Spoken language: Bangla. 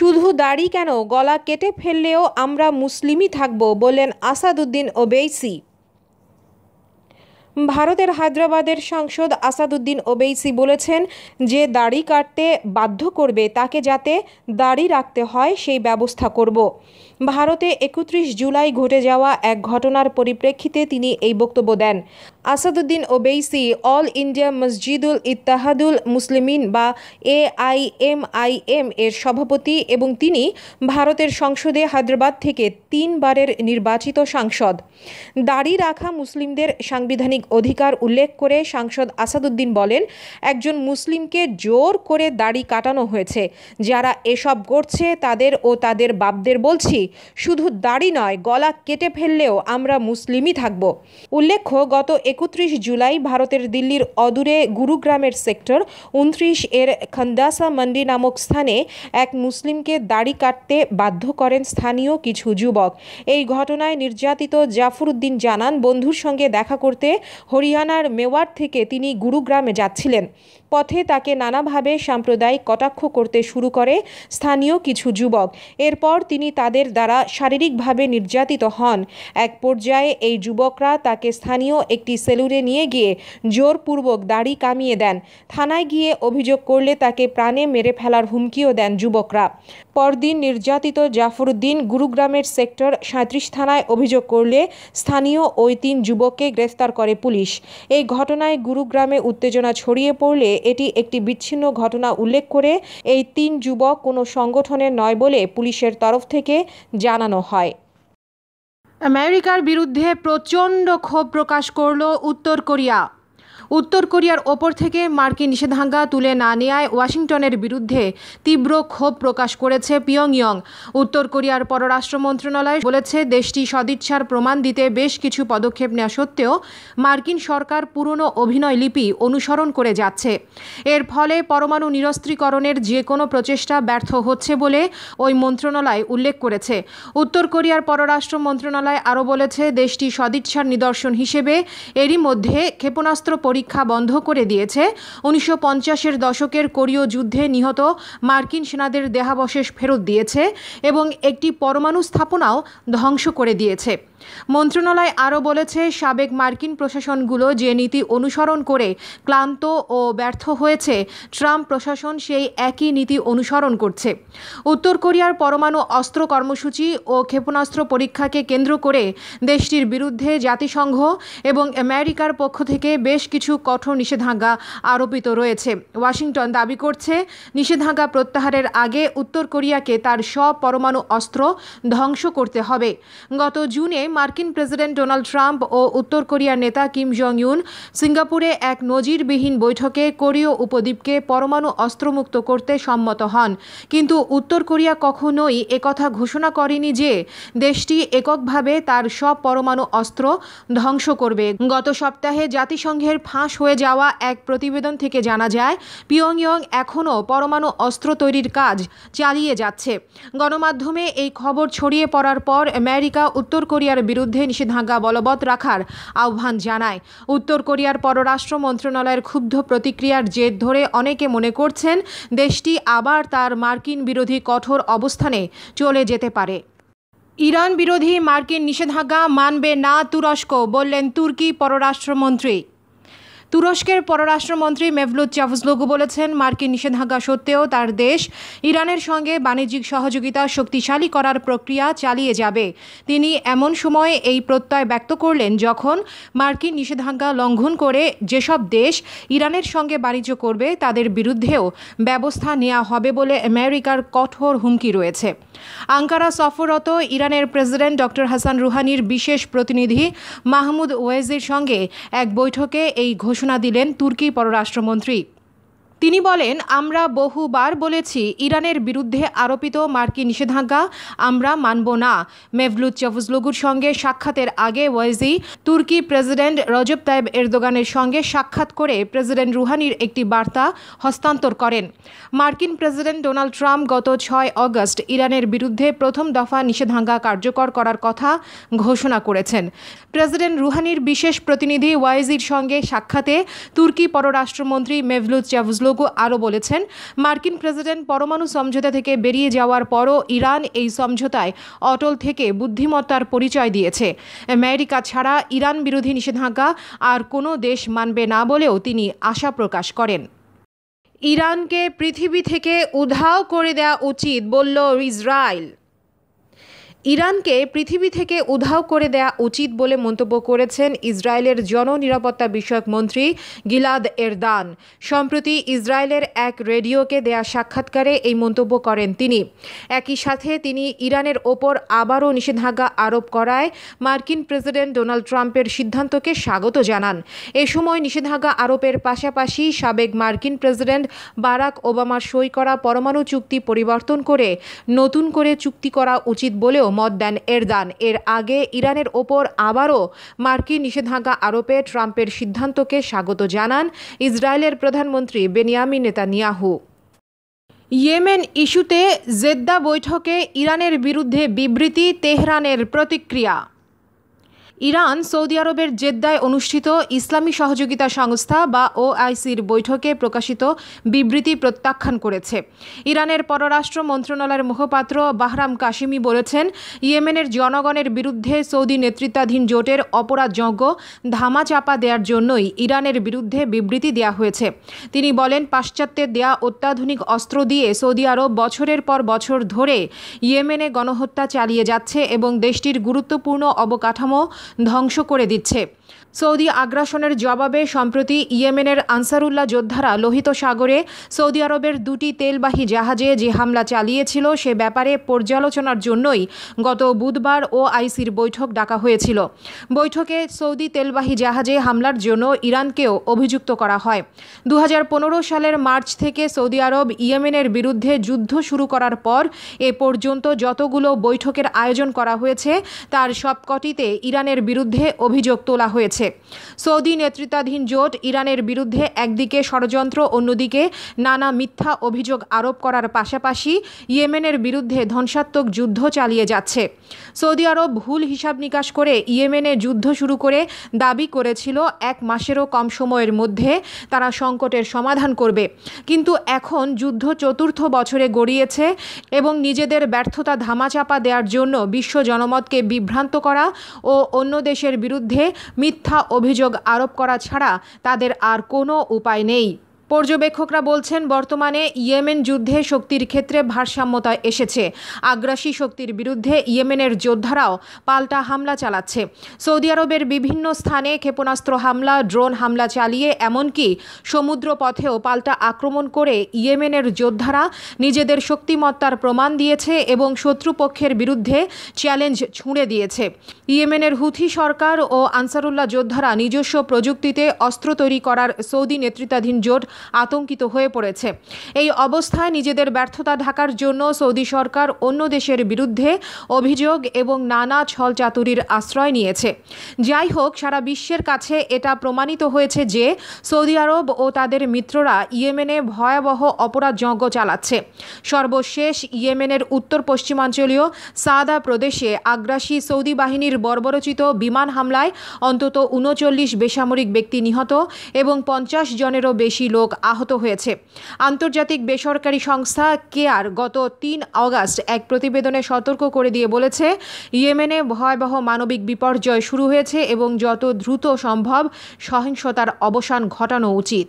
শুধু দাড়ি কেন গলা কেটে ফেললেও আমরা মুসলিমই থাকব বললেন আসাদুদ্দিন ওবেইসি ভারতের হায়দ্রাবাদের সাংসদ আসাদুদ্দিন ওবেইসি বলেছেন যে দাড়ি কাটতে বাধ্য করবে তাকে যাতে দাড়ি রাখতে হয় সেই ব্যবস্থা করব ভারতে একত্রিশ জুলাই ঘটে যাওয়া এক ঘটনার পরিপ্রেক্ষিতে তিনি এই বক্তব্য দেন আসাদুদ্দিন ওবেইসি অল ইন্ডিয়া মসজিদুল ইত্তাহাদুল মুসলিমিন বা এআইএমআইএম এর সভাপতি এবং তিনি ভারতের সংসদে হায়দ্রাবাদ থেকে তিনবারের নির্বাচিত সাংসদ দাড়ি রাখা মুসলিমদের সাংবিধানিক অধিকার উল্লেখ করে সাংসদ আসাদুদ্দিন বলেন একজন মুসলিমকে জোর করে দাড়ি কাটানো হয়েছে যারা এসব করছে তাদের ও তাদের বাপদের বলছি শুধু দাড়ি নয় গলা কেটে ফেললেও আমরা মুসলিমই থাকব উল্লেখ্য গত একত্রিশ জুলাই ভারতের দিল্লির অদূরে গুরুগ্রামের সেক্টর উনত্রিশ এর খন্দাসা মন্ডি নামক স্থানে এক মুসলিমকে দাড়ি কাটতে বাধ্য করেন স্থানীয় কিছু যুবক এই ঘটনায় নির্যাতিত জাফর উদ্দিন জানান বন্ধুর সঙ্গে দেখা করতে হরিয়ানার মেওয়ার থেকে তিনি গুরুগ্রামে যাচ্ছিলেন পথে তাকে নানাভাবে সাম্প্রদায়িক কটাক্ষ করতে শুরু করে স্থানীয় কিছু যুবক এরপর তিনি তাদের দ্বারা শারীরিকভাবে নির্যাতিত হন এক পর্যায়ে এই যুবকরা তাকে স্থানীয় একটি সেলুনে নিয়ে গিয়ে জোরপূর্বক দাড়ি কামিয়ে দেন থানায় গিয়ে অভিযোগ করলে তাকে প্রাণে মেরে ফেলার হুমকিও দেন যুবকরা পরদিন নির্যাতিত জাফরুদ্দিন গুরুগ্রামের সেক্টর সাঁত্রিশ থানায় অভিযোগ করলে স্থানীয় ওই তিন যুবককে গ্রেফতার করে পুলিশ এই ঘটনায় গুরুগ্রামে উত্তেজনা ছড়িয়ে পড়লে এটি একটি বিচ্ছিন্ন ঘটনা উল্লেখ করে এই তিন যুবক কোনো সংগঠনের নয় বলে পুলিশের তরফ থেকে জানানো হয় আমেরিকার বিরুদ্ধে প্রচণ্ড ক্ষোভ প্রকাশ করল উত্তর কোরিয়া উত্তর কোরিয়ার ওপর থেকে মার্কিন নিষেধাজ্ঞা তুলে না নেয়ায় ওয়াশিংটনের বিরুদ্ধে তীব্র ক্ষোভ প্রকাশ করেছে পিয়ংইয়ং উত্তর কোরিয়ার পররাষ্ট্র মন্ত্রণালয় বলেছে দেশটি সদিচ্ছার প্রমাণ দিতে বেশ কিছু পদক্ষেপ নেওয়া সত্ত্বেও মার্কিন সরকার পুরনো অভিনয় লিপি অনুসরণ করে যাচ্ছে এর ফলে পরমাণু নিরস্ত্রীকরণের যে কোনো প্রচেষ্টা ব্যর্থ হচ্ছে বলে ওই মন্ত্রণালয় উল্লেখ করেছে উত্তর কোরিয়ার পররাষ্ট্র মন্ত্রণালয় আরও বলেছে দেশটি সদিচ্ছার নিদর্শন হিসেবে এরই মধ্যে ক্ষেপণাস্ত্র পরি পরীক্ষা বন্ধ করে দিয়েছে উনিশশো পঞ্চাশের দশকের কোরীয় যুদ্ধে নিহত মার্কিন সেনাদের দেহাবশেষ ফেরত দিয়েছে এবং একটি পরমাণু স্থাপনাও ধ্বংস করে দিয়েছে মন্ত্রণালয় আরও বলেছে সাবেক মার্কিন প্রশাসনগুলো যে নীতি অনুসরণ করে ক্লান্ত ও ব্যর্থ হয়েছে ট্রাম্প প্রশাসন সেই একই নীতি অনুসরণ করছে উত্তর কোরিয়ার পরমাণু অস্ত্র কর্মসূচি ও ক্ষেপণাস্ত্র পরীক্ষাকে কেন্দ্র করে দেশটির বিরুদ্ধে জাতিসংঘ এবং আমেরিকার পক্ষ থেকে বেশ কিছু কিছু কঠোর নিষেধাজ্ঞা আরোপিত রয়েছে ওয়াশিংটন দাবি করছে নিষেধাজ্ঞা প্রত্যাহারের আগে উত্তর কোরিয়াকে তার সব পরমাণু অস্ত্র ধ্বংস করতে হবে গত জুনে মার্কিন প্রেসিডেন্ট ডোনাল্ড ট্রাম্প ও উত্তর কোরিয়ার নেতা কিম জং ইউন সিঙ্গাপুরে এক নজিরবিহীন বৈঠকে কোরীয় উপদ্বীপকে পরমাণু অস্ত্রমুক্ত করতে সম্মত হন কিন্তু উত্তর কোরিয়া কখনোই একথা ঘোষণা করেনি যে দেশটি এককভাবে তার সব পরমাণু অস্ত্র ধ্বংস করবে গত সপ্তাহে জাতিসংঘের ফাঁক ফাঁস হয়ে যাওয়া এক প্রতিবেদন থেকে জানা যায় পিয়ংইয়ং এখনও পরমাণু অস্ত্র তৈরির কাজ চালিয়ে যাচ্ছে গণমাধ্যমে এই খবর ছড়িয়ে পড়ার পর আমেরিকা উত্তর কোরিয়ার বিরুদ্ধে নিষেধাজ্ঞা বলবৎ রাখার আহ্বান জানায় উত্তর কোরিয়ার পররাষ্ট্র মন্ত্রণালয়ের ক্ষুব্ধ প্রতিক্রিয়ার জের ধরে অনেকে মনে করছেন দেশটি আবার তার মার্কিন বিরোধী কঠোর অবস্থানে চলে যেতে পারে ইরান বিরোধী মার্কিন নিষেধাজ্ঞা মানবে না তুরস্ক বললেন তুর্কি পররাষ্ট্রমন্ত্রী তুরস্কের পররাষ্ট্রমন্ত্রী মেভলুদ চাভুজলুগু বলেছেন মার্কিন নিষেধাজ্ঞা সত্ত্বেও তার দেশ ইরানের সঙ্গে বাণিজ্যিক সহযোগিতা শক্তিশালী করার প্রক্রিয়া চালিয়ে যাবে তিনি এমন সময়ে এই প্রত্যয় ব্যক্ত করলেন যখন মার্কিন নিষেধাজ্ঞা লঙ্ঘন করে যেসব দেশ ইরানের সঙ্গে বাণিজ্য করবে তাদের বিরুদ্ধেও ব্যবস্থা নেওয়া হবে বলে আমেরিকার কঠোর হুমকি রয়েছে আঙ্কারা সফররত ইরানের প্রেসিডেন্ট ডক্টর হাসান রুহানির বিশেষ প্রতিনিধি মাহমুদ ওয়েজির সঙ্গে এক বৈঠকে এই ঘোষণা ঘোষণা দিলেন তুর্কি পররাষ্ট্রমন্ত্রী তিনি বলেন আমরা বহুবার বলেছি ইরানের বিরুদ্ধে আরোপিত মার্কিন নিষেধাজ্ঞা আমরা মানব না মেভলুদ চফুজলুগুর সঙ্গে সাক্ষাতের আগে ওয়াইজি তুর্কি প্রেসিডেন্ট রজব তাইব এরদোগানের সঙ্গে সাক্ষাৎ করে প্রেসিডেন্ট রুহানির একটি বার্তা হস্তান্তর করেন মার্কিন প্রেসিডেন্ট ডোনাল্ড ট্রাম্প গত ছয় অগস্ট ইরানের বিরুদ্ধে প্রথম দফা নিষেধাজ্ঞা কার্যকর করার কথা ঘোষণা করেছেন প্রেসিডেন্ট রুহানির বিশেষ প্রতিনিধি ওয়াইজির সঙ্গে সাক্ষাতে তুর্কি পররাষ্ট্রমন্ত্রী মেভলুদ চাভুজলু বুলোগো আরও বলেছেন মার্কিন প্রেসিডেন্ট পরমাণু সমঝোতা থেকে বেরিয়ে যাওয়ার পরও ইরান এই সমঝোতায় অটল থেকে বুদ্ধিমত্তার পরিচয় দিয়েছে আমেরিকা ছাড়া ইরান বিরোধী নিষেধাজ্ঞা আর কোনো দেশ মানবে না বলেও তিনি আশা প্রকাশ করেন ইরানকে পৃথিবী থেকে উধাও করে দেওয়া উচিত বলল ইসরায়েল ইরানকে পৃথিবী থেকে উধাও করে দেয়া উচিত বলে মন্তব্য করেছেন ইসরায়েলের জননিরাপত্তা বিষয়ক মন্ত্রী গিলাদ এরদান সম্প্রতি ইসরায়েলের এক রেডিওকে দেয়া সাক্ষাৎকারে এই মন্তব্য করেন তিনি একই সাথে তিনি ইরানের ওপর আবারও নিষেধাজ্ঞা আরোপ করায় মার্কিন প্রেসিডেন্ট ডোনাল্ড ট্রাম্পের সিদ্ধান্তকে স্বাগত জানান এ সময় নিষেধাজ্ঞা আরোপের পাশাপাশি সাবেক মার্কিন প্রেসিডেন্ট বারাক ওবামার সই করা পরমাণু চুক্তি পরিবর্তন করে নতুন করে চুক্তি করা উচিত বলেও মত দেন এরদান এর আগে ইরানের ওপর আবারও মার্কিন নিষেধাজ্ঞা আরোপে ট্রাম্পের সিদ্ধান্তকে স্বাগত জানান ইসরায়েলের প্রধানমন্ত্রী বেনিয়ামি নেতানিয়াহু ইয়েমেন ইস্যুতে জেদ্দা বৈঠকে ইরানের বিরুদ্ধে বিবৃতি তেহরানের প্রতিক্রিয়া ইরান সৌদি আরবের জেদ্দায় অনুষ্ঠিত ইসলামী সহযোগিতা সংস্থা বা ওআইসির বৈঠকে প্রকাশিত বিবৃতি প্রত্যাখ্যান করেছে ইরানের পররাষ্ট্র মন্ত্রণালয়ের মুখপাত্র বাহরাম কাশিমি বলেছেন ইয়েমেনের জনগণের বিরুদ্ধে সৌদি নেতৃত্বাধীন জোটের অপরাধযজ্ঞ ধামাচাপা দেওয়ার জন্যই ইরানের বিরুদ্ধে বিবৃতি দেওয়া হয়েছে তিনি বলেন পাশ্চাত্যে দেয়া অত্যাধুনিক অস্ত্র দিয়ে সৌদি আরব বছরের পর বছর ধরে ইয়েমেনে গণহত্যা চালিয়ে যাচ্ছে এবং দেশটির গুরুত্বপূর্ণ অবকাঠামো ধ্বংস করে দিচ্ছে সৌদি আগ্রাসনের জবাবে সম্প্রতি ইয়েমেনের আনসারুল্লাহ যোদ্ধারা লোহিত সাগরে সৌদি আরবের দুটি তেলবাহী জাহাজে যে হামলা চালিয়েছিল সে ব্যাপারে পর্যালোচনার জন্যই গত বুধবার ওআইসির বৈঠক ডাকা হয়েছিল বৈঠকে সৌদি তেলবাহী জাহাজে হামলার জন্য ইরানকেও অভিযুক্ত করা হয় দু সালের মার্চ থেকে সৌদি আরব ইয়েমেনের বিরুদ্ধে যুদ্ধ শুরু করার পর এ পর্যন্ত যতগুলো বৈঠকের আয়োজন করা হয়েছে তার সবকটিতে ইরানের বিরুদ্ধে অভিযোগ তোলা হয়েছে হয়েছে সৌদি নেতৃত্বাধীন জোট ইরানের বিরুদ্ধে একদিকে ষড়যন্ত্র অন্যদিকে নানা মিথ্যা অভিযোগ আরোপ করার পাশাপাশি ইয়েমেনের বিরুদ্ধে ধ্বংসাত্মক যুদ্ধ চালিয়ে যাচ্ছে সৌদি আরব ভুল হিসাব নিকাশ করে ইয়েমেনে যুদ্ধ শুরু করে দাবি করেছিল এক মাসেরও কম সময়ের মধ্যে তারা সংকটের সমাধান করবে কিন্তু এখন যুদ্ধ চতুর্থ বছরে গড়িয়েছে এবং নিজেদের ব্যর্থতা ধামাচাপা দেওয়ার জন্য বিশ্ব জনমতকে বিভ্রান্ত করা ও অন্য দেশের বিরুদ্ধে মিথ্যা অভিযোগ আরোপ করা ছাড়া তাদের আর কোনো উপায় নেই পর্যবেক্ষকরা বলছেন বর্তমানে ইয়েমেন যুদ্ধে শক্তির ক্ষেত্রে ভারসাম্যতা এসেছে আগ্রাসী শক্তির বিরুদ্ধে ইয়েমেনের যোদ্ধারাও পাল্টা হামলা চালাচ্ছে সৌদি আরবের বিভিন্ন স্থানে ক্ষেপণাস্ত্র হামলা ড্রোন হামলা চালিয়ে এমনকি সমুদ্র পথেও পাল্টা আক্রমণ করে ইয়েমেনের যোদ্ধারা নিজেদের শক্তিমত্তার প্রমাণ দিয়েছে এবং শত্রুপক্ষের বিরুদ্ধে চ্যালেঞ্জ ছুঁড়ে দিয়েছে ইয়েমেনের হুথি সরকার ও আনসারুল্লাহ যোদ্ধারা নিজস্ব প্রযুক্তিতে অস্ত্র তৈরি করার সৌদি নেতৃত্বাধীন জোট আতঙ্কিত হয়ে পড়েছে এই অবস্থায় নিজেদের ব্যর্থতা ঢাকার জন্য সৌদি সরকার অন্য দেশের বিরুদ্ধে অভিযোগ এবং নানা ছলচাতুরির আশ্রয় নিয়েছে যাই হোক সারা বিশ্বের কাছে এটা প্রমাণিত হয়েছে যে সৌদি আরব ও তাদের মিত্ররা ইয়েমেনে ভয়াবহ অপরাধযজ্ঞ চালাচ্ছে সর্বশেষ ইয়েমেনের উত্তর পশ্চিমাঞ্চলীয় সাদা প্রদেশে আগ্রাসী সৌদি বাহিনীর বর্বরচিত বিমান হামলায় অন্তত উনচল্লিশ বেসামরিক ব্যক্তি নিহত এবং পঞ্চাশ জনেরও বেশি লোক লোক আহত হয়েছে আন্তর্জাতিক বেসরকারি সংস্থা কেয়ার গত তিন অগাস্ট এক প্রতিবেদনে সতর্ক করে দিয়ে বলেছে ইয়েমেনে ভয়াবহ মানবিক বিপর্যয় শুরু হয়েছে এবং যত দ্রুত সম্ভব সহিংসতার অবসান ঘটানো উচিত